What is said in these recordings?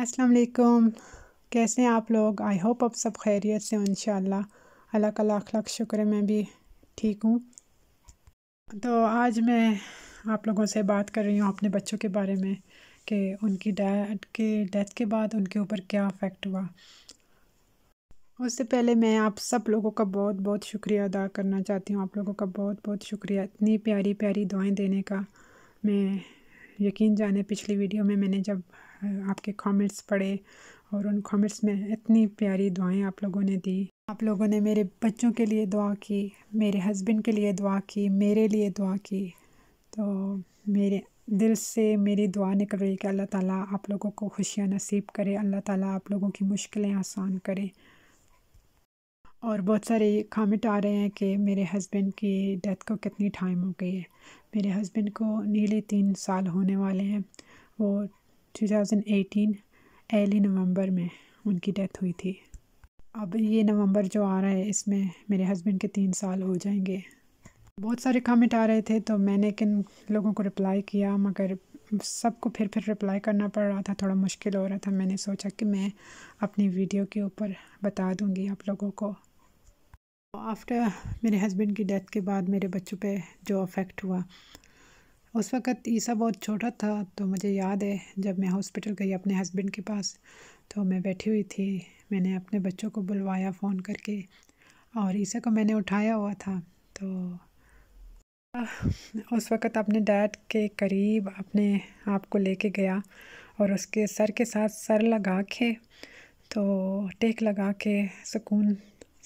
अस्सलाम वालेकुम कैसे हैं आप लोग आई होप आप सब खैरियत से इन अल्लाह का लाख लाख शुक्र मैं भी ठीक हूँ तो आज मैं आप लोगों से बात कर रही हूँ अपने बच्चों के बारे में कि उनकी डैड के डेथ के बाद उनके ऊपर क्या अफेक्ट हुआ उससे पहले मैं आप सब लोगों का बहुत बहुत शुक्रिया अदा करना चाहती हूँ आप लोगों का बहुत बहुत शुक्रिया इतनी प्यारी प्यारी दुआएं देने का मैं यकीन जाने पिछली वीडियो में मैंने जब आपके कमेंट्स पढ़े और उन कमेंट्स में इतनी प्यारी दुआएं आप लोगों ने दी आप लोगों ने मेरे बच्चों के लिए दुआ की मेरे हस्बैंड के लिए दुआ की मेरे लिए दुआ की तो मेरे दिल से मेरी दुआ निकल रही कि अल्लाह ताला आप लोगों को खुशियाँ नसीब करे अल्लाह ताला आप लोगों की मुश्किलें आसान करे और बहुत सारे कामेंट आ रहे हैं कि मेरे हस्बैंड की डेथ को कितनी टाइम हो गई है मेरे हस्बैंड को नीले तीन साल होने वाले हैं वो 2018 एली नवंबर में उनकी डेथ हुई थी अब ये नवंबर जो आ रहा है इसमें मेरे हस्बैंड के तीन साल हो जाएंगे बहुत सारे कमेंट आ रहे थे तो मैंने किन लोगों को रिप्लाई किया मगर सबको फिर फिर रिप्लाई करना पड़ रहा था थोड़ा मुश्किल हो रहा था मैंने सोचा कि मैं अपनी वीडियो के ऊपर बता दूंगी आप लोगों को आफ्टर मेरे हस्बैंड की डेथ के बाद मेरे बच्चों पे जो अफेक्ट हुआ उस वक़्त ईसा बहुत छोटा था तो मुझे याद है जब मैं हॉस्पिटल गई अपने हस्बैंड के पास तो मैं बैठी हुई थी मैंने अपने बच्चों को बुलवाया फ़ोन करके और ईसा को मैंने उठाया हुआ था तो उस वक़्त अपने डैड के करीब अपने आप को लेके गया और उसके सर के साथ सर लगा के तो टेक लगा के सुकून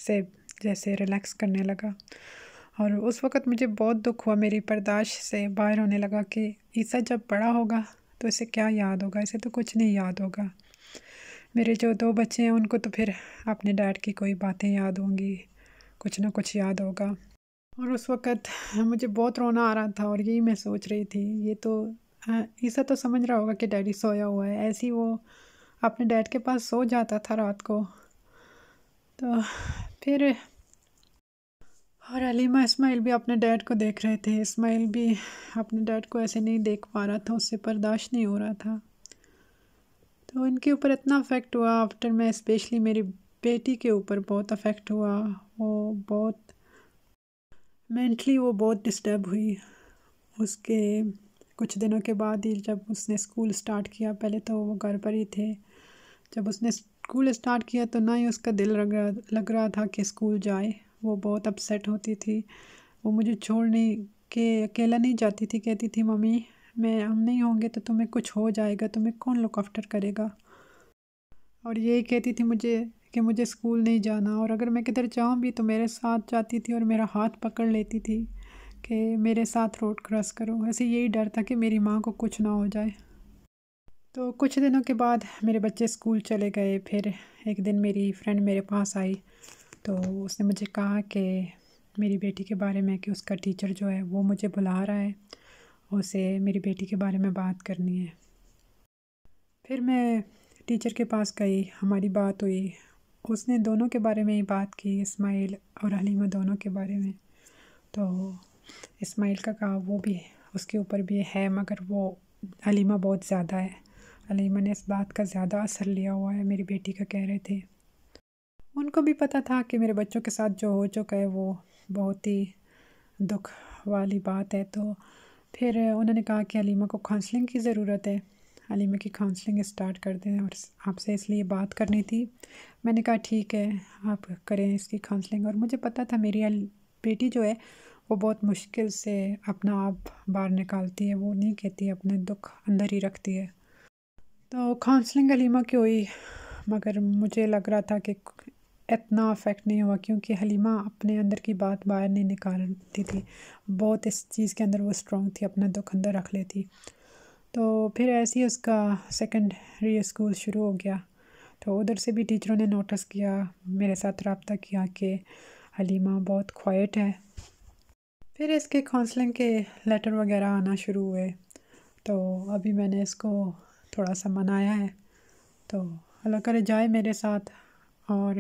से जैसे रिलैक्स करने लगा और उस वक़्त मुझे बहुत दुख हुआ मेरी बर्दाश्त से बाहर होने लगा कि ईसा जब बड़ा होगा तो इसे क्या याद होगा इसे तो कुछ नहीं याद होगा मेरे जो दो बच्चे हैं उनको तो फिर अपने डैड की कोई बातें याद होंगी कुछ ना कुछ याद होगा और उस वक़्त मुझे बहुत रोना आ रहा था और यही मैं सोच रही थी ये तो ईसा तो समझ रहा होगा कि डैडी सोया हुआ है ऐसी वो अपने डैड के पास सो जाता था रात को तो फिर और अलीमा इस्माइल भी अपने डैड को देख रहे थे इस्माइल भी अपने डैड को ऐसे नहीं देख पा रहा था उससे बर्दाश्त नहीं हो रहा था तो इनके ऊपर इतना अफेक्ट हुआ आफ्टर मैं स्पेशली मेरी बेटी के ऊपर बहुत अफेक्ट हुआ वो बहुत मेंटली वो बहुत डिस्टर्ब हुई उसके कुछ दिनों के बाद ही जब उसने स्कूल स्टार्ट किया पहले तो वो घर पर ही थे जब उसने स्कूल स्टार्ट किया तो ना ही उसका दिल लग रहा लग रहा था कि स्कूल जाए वो बहुत अपसेट होती थी वो मुझे छोड़ने के अकेला नहीं जाती थी कहती थी मम्मी मैं हम नहीं होंगे तो तुम्हें कुछ हो जाएगा तुम्हें कौन लुक आफ्टर करेगा और यही कहती थी मुझे कि मुझे स्कूल नहीं जाना और अगर मैं किधर जाऊँ भी तो मेरे साथ जाती थी और मेरा हाथ पकड़ लेती थी कि मेरे साथ रोड क्रॉस करो ऐसे यही डर था कि मेरी माँ को कुछ ना हो जाए तो कुछ दिनों के बाद मेरे बच्चे स्कूल चले गए फिर एक दिन मेरी फ्रेंड मेरे पास आई तो उसने मुझे कहा कि मेरी बेटी के बारे में कि उसका टीचर जो है वो मुझे बुला रहा है उसे मेरी बेटी के बारे में बात करनी है फिर मैं टीचर के पास गई हमारी बात हुई उसने दोनों के बारे में ही बात की इस्माइल और हलीमा दोनों के बारे में तो इस्माइल का कहा वो भी उसके ऊपर भी है मगर वो हलीमा बहुत ज़्यादा है हलीमा ने इस बात का ज़्यादा असर लिया हुआ है मेरी बेटी का कह रहे थे उनको भी पता था कि मेरे बच्चों के साथ जो हो चुका है वो बहुत ही दुख वाली बात है तो फिर उन्होंने कहा कि अलीमा को काउंसलिंग की ज़रूरत है अलीमा की काउंसलिंग स्टार्ट कर दें और आपसे इसलिए बात करनी थी मैंने कहा ठीक है आप करें इसकी काउंसलिंग और मुझे पता था मेरी बेटी जो है वो बहुत मुश्किल से अपना आप बाहर निकालती है वो नहीं कहती अपने दुख अंदर ही रखती है तो काउंसलिंग अलीमा की हुई मगर मुझे लग रहा था कि इतना अफेक्ट नहीं हुआ क्योंकि हलीमा अपने अंदर की बात बाहर नहीं निकालती थी बहुत इस चीज़ के अंदर वो स्ट्रॉन्ग थी अपना दुख अंदर रख लेती तो फिर ऐसे ही उसका सेकेंडरी स्कूल शुरू हो गया तो उधर से भी टीचरों ने नोटिस किया मेरे साथ रबता किया कि हलीमा बहुत क्वाइट है फिर इसके काउंसलिंग के लेटर वगैरह आना शुरू हुए तो अभी मैंने इसको थोड़ा सा मनाया है तो अल्लाह करे जाए मेरे साथ और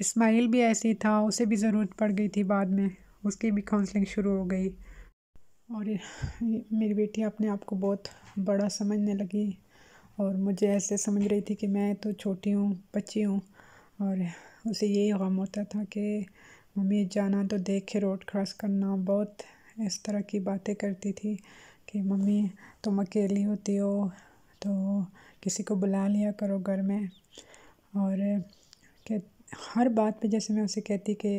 इस्माइल भी ऐसे ही था उसे भी ज़रूरत पड़ गई थी बाद में उसकी भी काउंसलिंग शुरू हो गई और मेरी बेटी अपने आप को बहुत बड़ा समझने लगी और मुझे ऐसे समझ रही थी कि मैं तो छोटी हूँ बच्ची हूँ और उसे यही गम होता था कि मम्मी जाना तो देख के रोड क्रॉस करना बहुत इस तरह की बातें करती थी कि मम्मी तुम अकेली होती हो तो किसी को बुला लिया करो घर में और हर बात पे जैसे मैं उसे कहती कि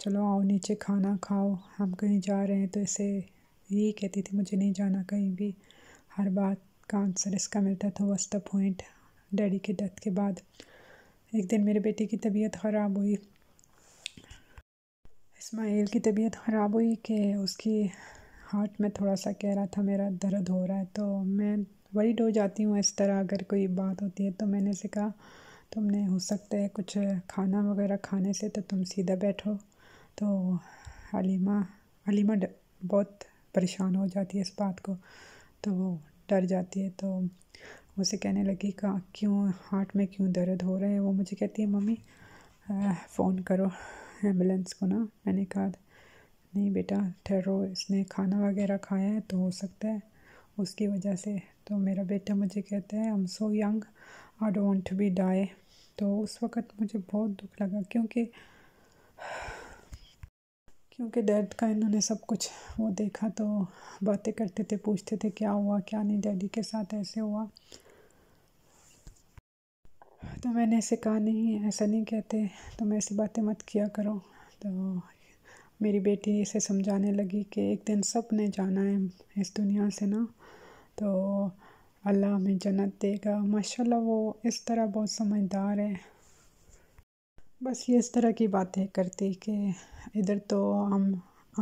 चलो आओ नीचे खाना खाओ हम कहीं जा रहे हैं तो इसे यही कहती थी मुझे नहीं जाना कहीं भी हर बात का आंसर इसका मिलता था वॉज द पॉइंट डैडी के डेथ के बाद एक दिन मेरे बेटे की तबीयत ख़राब हुई इस्माइल की तबीयत ख़राब हुई कि उसकी हार्ट में थोड़ा सा कह रहा था मेरा दर्द हो रहा है तो मैं वरीड हो जाती हूँ इस तरह अगर कोई बात होती है तो मैंने इसे कहा तुमने हो सकता है कुछ खाना वगैरह खाने से तो तुम सीधा बैठो तो हलीमा हलीमा बहुत परेशान हो जाती है इस बात को तो वो डर जाती है तो उसे कहने लगी का क्यों हार्ट में क्यों दर्द हो रहा है वो मुझे कहती है मम्मी फ़ोन करो एम्बुलेंस को ना मैंने कहा नहीं बेटा ठहरो इसने खाना वगैरह खाया है तो हो सकता है उसकी वजह से तो मेरा बेटा मुझे कहता है I am so young I don't be die तो उस वक़्त मुझे बहुत दुख लगा क्योंकि क्योंकि दर्द का इन्होंने सब कुछ वो देखा तो बातें करते थे पूछते थे क्या हुआ क्या नहीं डैडी के साथ ऐसे हुआ तो मैंने ऐसे कहा नहीं ऐसा नहीं कहते तुम मैं ऐसी बातें मत किया करो तो मेरी बेटी इसे समझाने लगी कि एक दिन सब ने जाना है इस दुनिया से ना तो अल्लाह हमें जन्नत देगा माशाल्लाह वो इस तरह बहुत समझदार है बस ये इस तरह की बातें करती कि इधर तो हम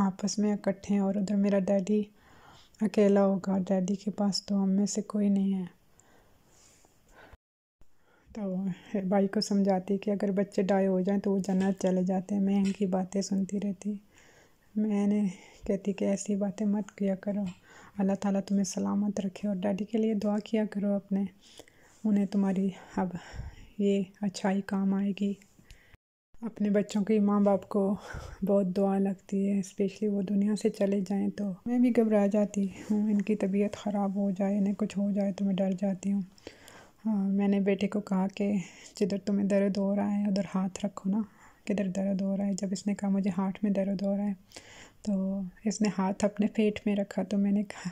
आपस में इकट्ठे हैं और उधर मेरा डैडी अकेला होगा डैडी के पास तो हम में से कोई नहीं है तो भाई को समझाती कि अगर बच्चे डाई हो जाएं तो वो जन्नत चले जाते हैं मैं इनकी बातें सुनती रहती मैंने कहती कि ऐसी बातें मत किया करो अल्लाह ताला तुम्हें सलामत रखे और डैडी के लिए दुआ किया करो अपने उन्हें तुम्हारी अब ये अच्छाई काम आएगी अपने बच्चों के माँ बाप को बहुत दुआ लगती है स्पेशली वो दुनिया से चले जाएं तो मैं भी घबरा जाती हूँ इनकी तबीयत ख़राब हो जाए इन्हें कुछ हो जाए तो मैं डर जाती हूँ हाँ, मैंने बेटे को कहा कि जिधर तुम्हें दर्द हो रहा है उधर हाथ रखो ना किधर दर्द हो रहा है जब इसने कहा मुझे हाथ में दर्द हो रहा है तो इसने हाथ अपने पेट में रखा तो मैंने कहा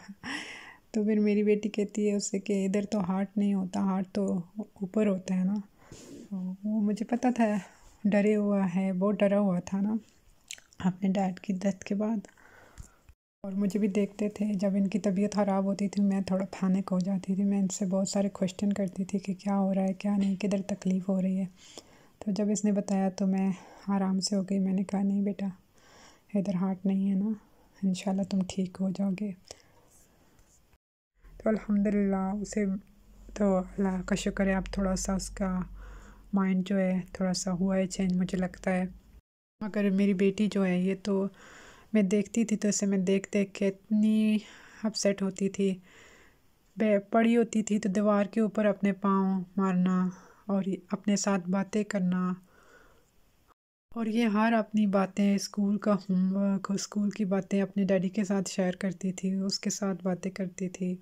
तो फिर मेरी बेटी कहती है उससे कि इधर तो हार्ट नहीं होता हार्ट तो ऊपर होता है ना तो वो मुझे पता था डरे हुआ है बहुत डरा हुआ था ना अपने डैड की डेथ के बाद और मुझे भी देखते थे जब इनकी तबीयत ख़राब होती थी मैं थोड़ा पैनिक हो जाती थी मैं इनसे बहुत सारे क्वेश्चन करती थी कि क्या हो रहा है क्या नहीं किधर तकलीफ़ हो रही है तो जब इसने बताया तो मैं आराम से हो गई मैंने कहा नहीं बेटा इधर हार्ट नहीं है ना इन तुम ठीक हो जाओगे तो अल्हम्दुलिल्लाह उसे तो अल्लाह का शुक्र है अब थोड़ा सा उसका माइंड जो है थोड़ा सा हुआ है चेंज मुझे लगता है मगर मेरी बेटी जो है ये तो मैं देखती थी तो इसे मैं देख देख के इतनी अपसेट होती थी बे पड़ी होती थी तो दीवार के ऊपर अपने पाँव मारना और अपने साथ बातें करना और ये हर अपनी बातें स्कूल का होमवर्क स्कूल की बातें अपने डैडी के साथ शेयर करती थी उसके साथ बातें करती थी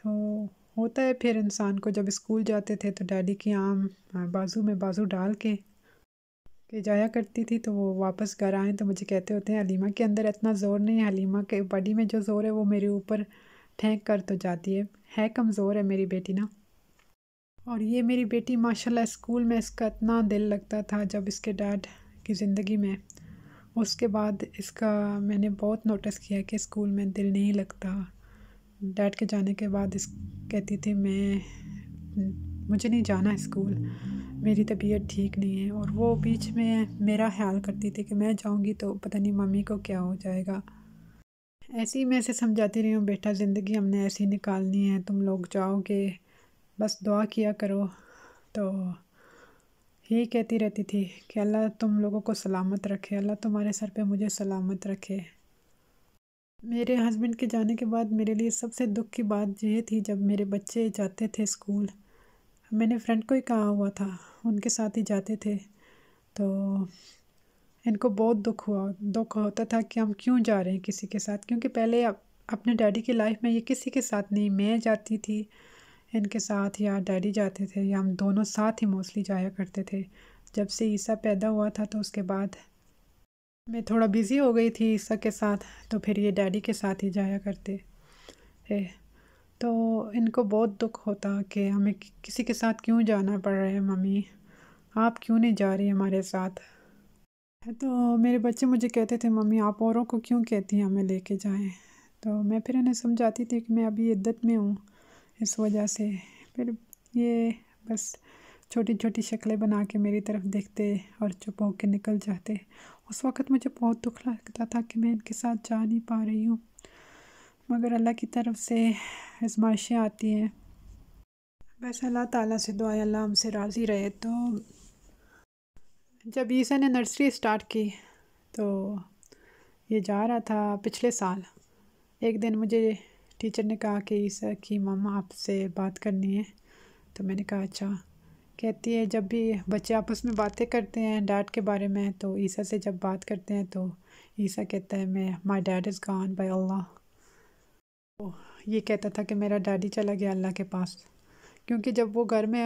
तो होता है फिर इंसान को जब स्कूल जाते थे तो डैडी की आम बाजू में बाजू डाल के के जाया करती थी तो वो वापस घर आए तो मुझे कहते होते हैं हलीमा के अंदर इतना ज़ोर नहीं है हलीमा के बॉडी में जो ज़ोर है वो मेरे ऊपर फेंक कर तो जाती है है कमज़ोर है मेरी बेटी ना और ये मेरी बेटी माशाल्लाह स्कूल में इसका इतना दिल लगता था जब इसके डैड कि ज़िंदगी में उसके बाद इसका मैंने बहुत नोटिस किया कि स्कूल में दिल नहीं लगता डैड के जाने के बाद इस कहती थी मैं मुझे नहीं जाना स्कूल मेरी तबीयत ठीक नहीं है और वो बीच में मेरा ख्याल करती थी कि मैं जाऊंगी तो पता नहीं मम्मी को क्या हो जाएगा ऐसे ही मैं इसे समझाती रही हूँ बेटा ज़िंदगी हमने ऐसी निकालनी है तुम लोग जाओगे बस दुआ किया करो तो यही कहती रहती थी कि अल्लाह तुम लोगों को सलामत रखे अल्लाह तुम्हारे सर पे मुझे सलामत रखे मेरे हस्बैंड के जाने के बाद मेरे लिए सबसे दुख की बात यह थी जब मेरे बच्चे जाते थे स्कूल मैंने फ्रेंड को ही कहा हुआ था उनके साथ ही जाते थे तो इनको बहुत दुख हुआ दुख होता था कि हम क्यों जा रहे हैं किसी के साथ क्योंकि पहले अपने डैडी की लाइफ में ये किसी के साथ नहीं मैं जाती थी इनके साथ या डैडी जाते थे या हम दोनों साथ ही मोस्टली जाया करते थे जब से ईसा पैदा हुआ था तो उसके बाद मैं थोड़ा बिज़ी हो गई थी ईसा के साथ तो फिर ये डैडी के साथ ही जाया करते थे तो इनको बहुत दुख होता कि हमें किसी के साथ क्यों जाना पड़ रहा है मम्मी आप क्यों नहीं जा रही हमारे साथ तो मेरे बच्चे मुझे कहते थे मम्मी आप औरों को क्यों कहती हैं हमें लेके जाएं तो मैं फिर उन्हें समझाती थी कि मैं अभी इद्दत में हूँ इस वजह से फिर ये बस छोटी छोटी शक्लें बना के मेरी तरफ देखते और चुप होकर निकल जाते उस वक़्त मुझे बहुत दुख लगता था कि मैं इनके साथ जा नहीं पा रही हूँ मगर अल्लाह की तरफ से आजमाइशें आती हैं बस अल्लाह ताला से दुआ अल्लाह हमसे राज़ी रहे तो जब ईसा ने नर्सरी स्टार्ट की तो ये जा रहा था पिछले साल एक दिन मुझे टीचर ने कहा कि सर की मामा आपसे बात करनी है तो मैंने कहा अच्छा कहती है जब भी बच्चे आपस में बातें करते हैं डैड के बारे में तो ईसा से जब बात करते हैं तो ईसा कहता है मैं my dad is gone by Allah तो ये कहता था कि मेरा डैडी चला गया अल्लाह के पास क्योंकि जब वो घर में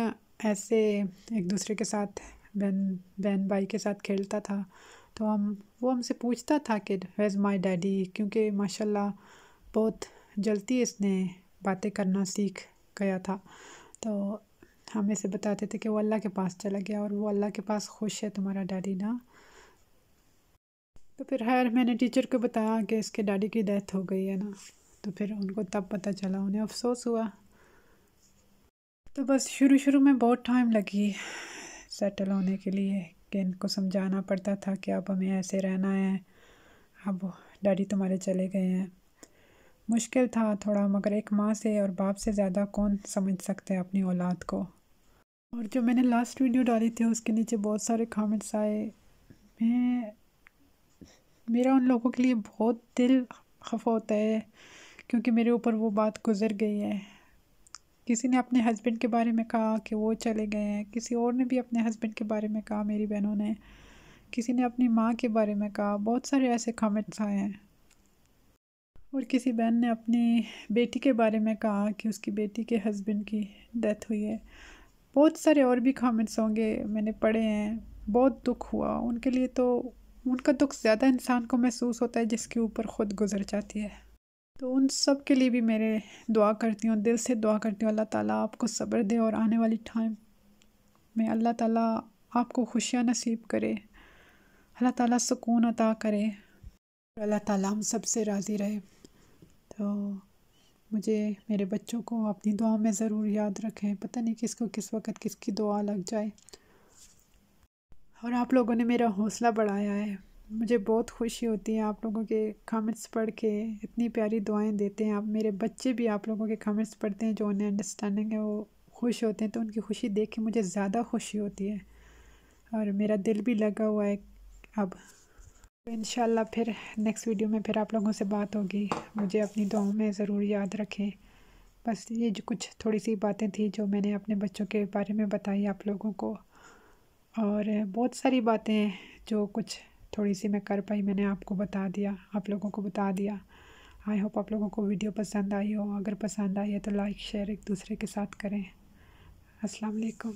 ऐसे एक दूसरे के साथ बहन बहन भाई के साथ खेलता था तो हम वो हमसे पूछता था कि वेज़ माई डैडी क्योंकि माशाल्लाह बहुत जल्दी इसने बातें करना सीख गया था तो हम इसे बताते थे कि वो अल्लाह के पास चला गया और वो अल्लाह के पास खुश है तुम्हारा डैडी ना तो फिर खैर मैंने टीचर को बताया कि इसके डैडी की डेथ हो गई है ना तो फिर उनको तब पता चला उन्हें अफसोस हुआ तो बस शुरू शुरू में बहुत टाइम लगी सेटल होने के लिए कि इनको समझाना पड़ता था कि अब हमें ऐसे रहना है अब डैडी तुम्हारे चले गए हैं मुश्किल था थोड़ा मगर एक माँ से और बाप से ज़्यादा कौन समझ सकते हैं अपनी औलाद को और जो मैंने लास्ट वीडियो डाली थी उसके नीचे बहुत सारे कमेंट्स आए मैं मेरा उन लोगों के लिए बहुत दिल खफा होता है क्योंकि मेरे ऊपर वो बात गुजर गई है किसी ने अपने हस्बैंड के बारे में कहा कि वो चले गए हैं किसी और ने भी अपने हस्बैंड के बारे में कहा मेरी बहनों ने किसी ने अपनी माँ के बारे में कहा बहुत सारे ऐसे कमेंट्स आए हैं और किसी बहन ने अपनी बेटी के बारे में कहा कि उसकी बेटी के हस्बैंड की डेथ हुई है बहुत सारे और भी कमेंट्स होंगे मैंने पढ़े हैं बहुत दुख हुआ उनके लिए तो उनका दुख ज़्यादा इंसान को महसूस होता है जिसके ऊपर ख़ुद गुजर जाती है तो उन सब के लिए भी मेरे दुआ करती हूँ दिल से दुआ करती हूँ अल्लाह ताला आपको सब्र दे और आने वाली टाइम में अल्लाह ताला आपको खुशियाँ नसीब करे अल्लाह ताला सुकून अता करे अल्लाह ताला हम सबसे राज़ी रहे तो मुझे मेरे बच्चों को अपनी दुआ में ज़रूर याद रखें पता नहीं किसको किस वक्त किसकी दुआ लग जाए और आप लोगों ने मेरा हौसला बढ़ाया है मुझे बहुत खुशी होती है आप लोगों के कमेंट्स पढ़ के इतनी प्यारी दुआएं देते हैं आप मेरे बच्चे भी आप लोगों के कमेंट्स पढ़ते हैं जो उन्हें अंडरस्टैंडिंग है वो खुश होते हैं तो उनकी खुशी देख के मुझे ज़्यादा खुशी होती है और मेरा दिल भी लगा हुआ है अब इन फिर नेक्स्ट वीडियो में फिर आप लोगों से बात होगी मुझे अपनी दुआओं में ज़रूर याद रखें बस ये जो कुछ थोड़ी सी बातें थी जो मैंने अपने बच्चों के बारे में बताई आप लोगों को और बहुत सारी बातें जो कुछ थोड़ी सी मैं कर पाई मैंने आपको बता दिया आप लोगों को बता दिया आई होप आप लोगों को वीडियो पसंद आई हो अगर पसंद आई है तो लाइक शेयर एक दूसरे के साथ करें असलकम